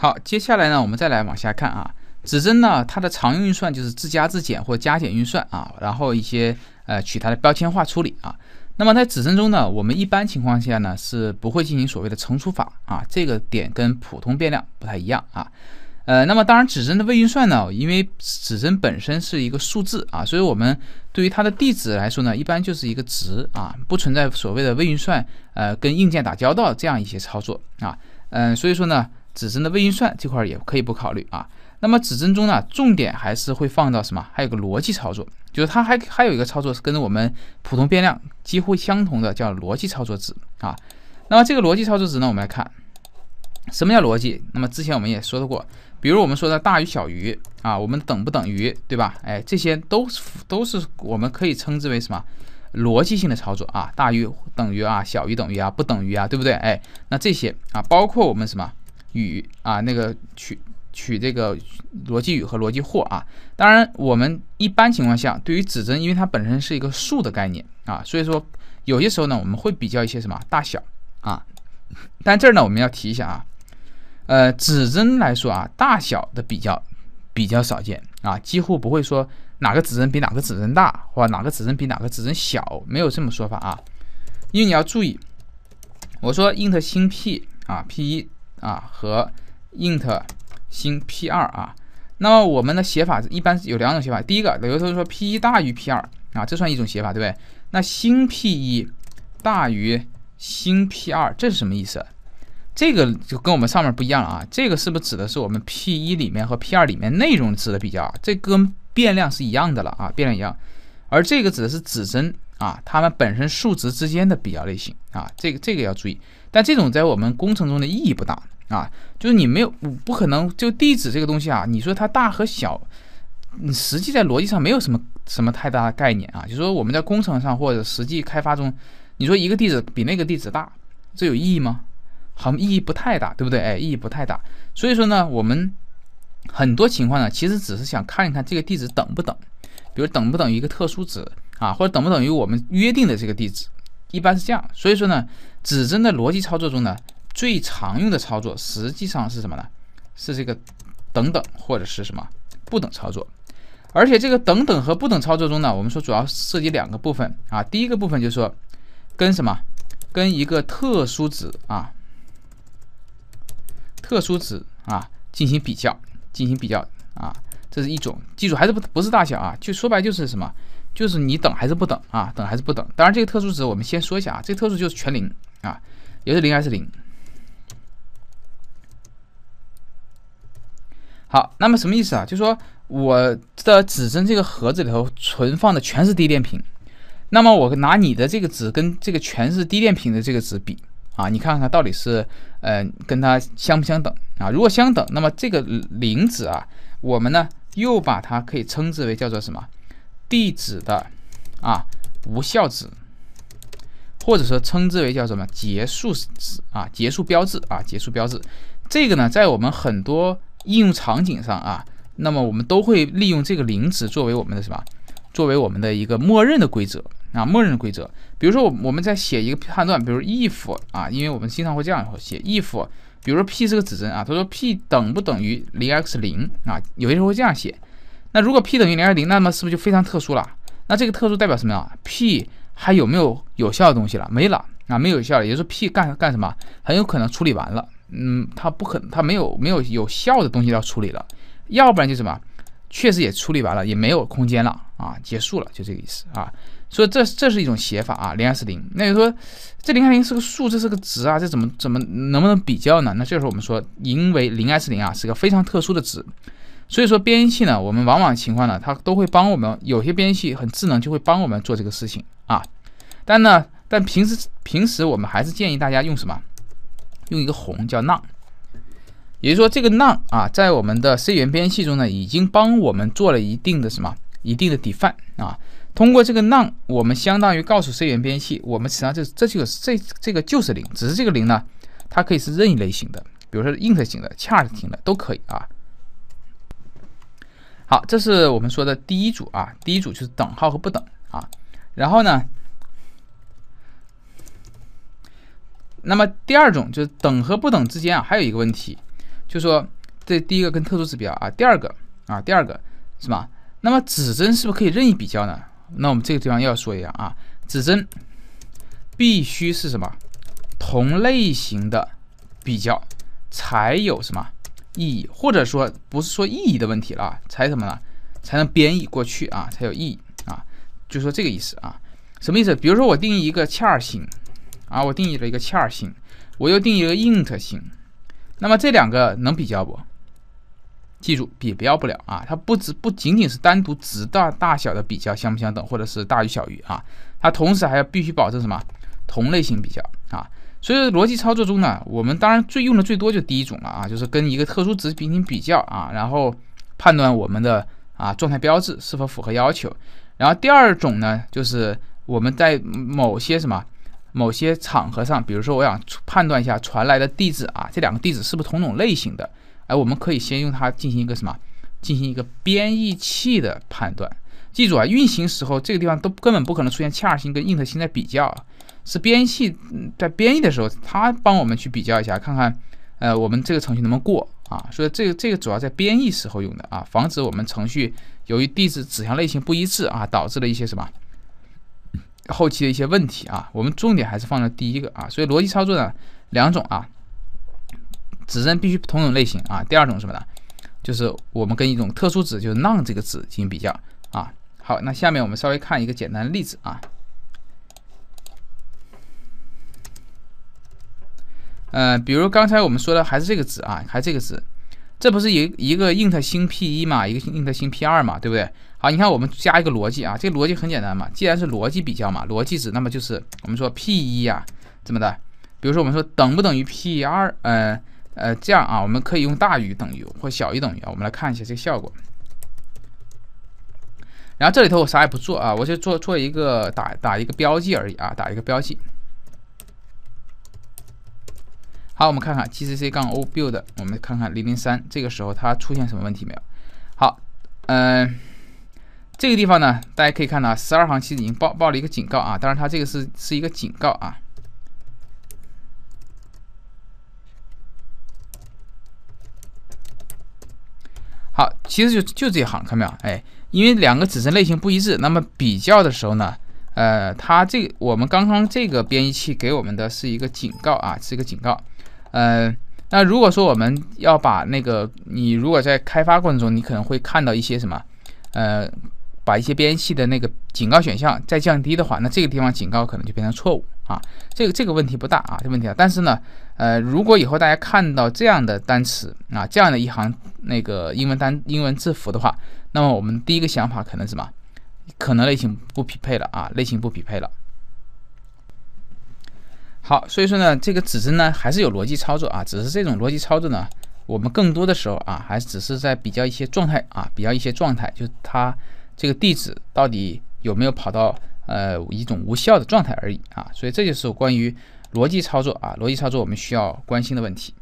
好，接下来呢，我们再来往下看啊。指针呢，它的常用运算就是自加自减或加减运算啊，然后一些呃取它的标签化处理啊。那么在指针中呢，我们一般情况下呢是不会进行所谓的乘除法啊，这个点跟普通变量不太一样啊。呃，那么当然指针的位运算呢，因为指针本身是一个数字啊，所以我们对于它的地址来说呢，一般就是一个值啊，不存在所谓的位运算呃跟硬件打交道这样一些操作啊。嗯，所以说呢。指针的位运算这块也可以不考虑啊。那么指针中呢，重点还是会放到什么？还有个逻辑操作，就是它还还有一个操作是跟着我们普通变量几乎相同的，叫逻辑操作值啊。那么这个逻辑操作值呢，我们来看什么叫逻辑。那么之前我们也说到过，比如我们说的大于、小于啊，我们等不等于，对吧？哎，这些都都是我们可以称之为什么逻辑性的操作啊？大于等于啊，小于等于啊，不等于啊，对不对？哎，那这些啊，包括我们什么？语啊，那个取取这个逻辑语和逻辑或啊。当然，我们一般情况下对于指针，因为它本身是一个数的概念啊，所以说有些时候呢，我们会比较一些什么大小啊。但这儿呢，我们要提一下啊，呃，指针来说啊，大小的比较比较少见啊，几乎不会说哪个指针比哪个指针大或哪个指针比哪个指针小，没有这么说法啊。因为你要注意，我说 int 星 p 啊，p 一。啊，和 int 星 p 二啊，那么我们的写法一般有两种写法。第一个，有的同学说 p 一大于 p 二啊，这算一种写法，对不对？那星 p 一大于星 p 二，这是什么意思？这个就跟我们上面不一样了啊。这个是不是指的是我们 p 一里面和 p 二里面内容值的比较？这跟变量是一样的了啊，变量一样。而这个指的是指针。啊，它们本身数值之间的比较类型啊，这个这个要注意。但这种在我们工程中的意义不大啊，就是你没有，不可能就地址这个东西啊，你说它大和小，你实际在逻辑上没有什么什么太大的概念啊。就说我们在工程上或者实际开发中，你说一个地址比那个地址大，这有意义吗？好，像意义不太大，对不对？哎，意义不太大。所以说呢，我们很多情况呢，其实只是想看一看这个地址等不等，比如等不等于一个特殊值。啊，或者等不等于我们约定的这个地址，一般是这样。所以说呢，指针的逻辑操作中呢，最常用的操作实际上是什么呢？是这个等等或者是什么不等操作。而且这个等等和不等操作中呢，我们说主要涉及两个部分啊。第一个部分就是说跟什么跟一个特殊值啊，特殊值啊进行比较，进行比较啊，这是一种。记住还是不不是大小啊？就说白就是什么？就是你等还是不等啊？等还是不等？当然，这个特殊值我们先说一下啊。这个特殊就是全零啊，也是零还是零。好，那么什么意思啊？就说我的指针这个盒子里头存放的全是低电平。那么我拿你的这个值跟这个全是低电平的这个值比啊，你看看到底是呃跟它相不相等啊？如果相等，那么这个零值啊，我们呢又把它可以称之为叫做什么？地址的啊无效值，或者说称之为叫什么结束址啊结束标志啊结束标志，这个呢在我们很多应用场景上啊，那么我们都会利用这个零值作为我们的什么，作为我们的一个默认的规则啊默认规则，比如说我我们在写一个判断，比如 if 啊，因为我们经常会这样写 if，比如说 p 是个指针啊，他说 p 等不等于零 x 零啊，有些时候会这样写。那如果 p 等于零二零，那么是不是就非常特殊了？那这个特殊代表什么呀？p 还有没有有效的东西了？没了啊，没有效了，也就是说 p 干干什么？很有可能处理完了，嗯，它不可它没有没有有效的东西要处理了，要不然就什么，确实也处理完了，也没有空间了啊，结束了，就这个意思啊。所以这这是一种写法啊，零二零。那就说这零二零是个数，这是个值啊，这怎么怎么能不能比较呢？那这时候我们说，因为零二零啊是个非常特殊的值。所以说编译器呢，我们往往情况呢，它都会帮我们，有些编译器很智能，就会帮我们做这个事情啊。但呢，但平时平时我们还是建议大家用什么？用一个宏叫 None，也就是说这个 None 啊，在我们的 C 语言编译器中呢，已经帮我们做了一定的什么？一定的 define 啊。通过这个 None，我们相当于告诉 C 语言编译器，我们实际上这这就是这这个就是零，只是这个零呢，它可以是任意类型的，比如说 int 型的、char 型的都可以啊。好，这是我们说的第一组啊，第一组就是等号和不等啊。然后呢，那么第二种就是等和不等之间啊，还有一个问题，就说这第一个跟特殊指标啊，第二个啊，第二个是吧？那么指针是不是可以任意比较呢？那我们这个地方要说一下啊，指针必须是什么同类型的比较才有什么？意义，或者说不是说意义的问题了才什么呢？才能编译过去啊，才有意义啊，就说这个意思啊。什么意思？比如说我定义一个 char 型啊，我定义了一个 char 型，我又定义一个 int 型，那么这两个能比较不？记住，比标不了啊，它不只不仅仅是单独值到大小的比较，相不相等，或者是大于小于啊，它同时还要必须保证什么？同类型比较。所以逻辑操作中呢，我们当然最用的最多就第一种了啊，就是跟一个特殊值进行比较啊，然后判断我们的啊状态标志是否符合要求。然后第二种呢，就是我们在某些什么某些场合上，比如说我想判断一下传来的地址啊，这两个地址是不是同种类型的，哎，我们可以先用它进行一个什么进行一个编译器的判断。记住啊，运行时候这个地方都根本不可能出现 c h 型跟 int 型在比较，是编译器在编译的时候，它帮我们去比较一下，看看，呃，我们这个程序能不能过啊？所以这个这个主要在编译时候用的啊，防止我们程序由于地址指向类型不一致啊，导致了一些什么后期的一些问题啊。我们重点还是放在第一个啊，所以逻辑操作呢两种啊，指针必须同种类型啊。第二种什么呢？就是我们跟一种特殊指就是 n o n e 这个指进行比较啊。好，那下面我们稍微看一个简单的例子啊。呃，比如刚才我们说的还是这个值啊，还是这个值，这不是一一个 int 星 p 一嘛，一个 int 星 p 二嘛，对不对？好，你看我们加一个逻辑啊，这个逻辑很简单嘛，既然是逻辑比较嘛，逻辑值，那么就是我们说 p 一呀，怎么的？比如说我们说等不等于 p 二，呃呃，这样啊，我们可以用大于等于或小于等于啊，我们来看一下这个效果。然后这里头我啥也不做啊，我就做做一个打打一个标记而已啊，打一个标记。好，我们看看 g c c 杠 O build，我们看看零零三这个时候它出现什么问题没有？好，嗯，这个地方呢，大家可以看到1十二行其实已经报报了一个警告啊，当然它这个是是一个警告啊。好，其实就就这一行，看到没有？哎，因为两个指针类型不一致，那么比较的时候呢，呃，它这我们刚刚这个编译器给我们的是一个警告啊，是一个警告。呃，那如果说我们要把那个，你如果在开发过程中，你可能会看到一些什么，呃，把一些编译器的那个警告选项再降低的话，那这个地方警告可能就变成错误啊。这个这个问题不大啊，这问题啊。但是呢，呃，如果以后大家看到这样的单词啊，这样的一行。那个英文单英文字符的话，那么我们第一个想法可能什么？可能类型不匹配了啊，类型不匹配了。好，所以说呢，这个指针呢还是有逻辑操作啊，只是这种逻辑操作呢，我们更多的时候啊，还只是在比较一些状态啊，比较一些状态，就是它这个地址到底有没有跑到呃一种无效的状态而已啊，所以这就是关于逻辑操作啊，逻辑操作我们需要关心的问题。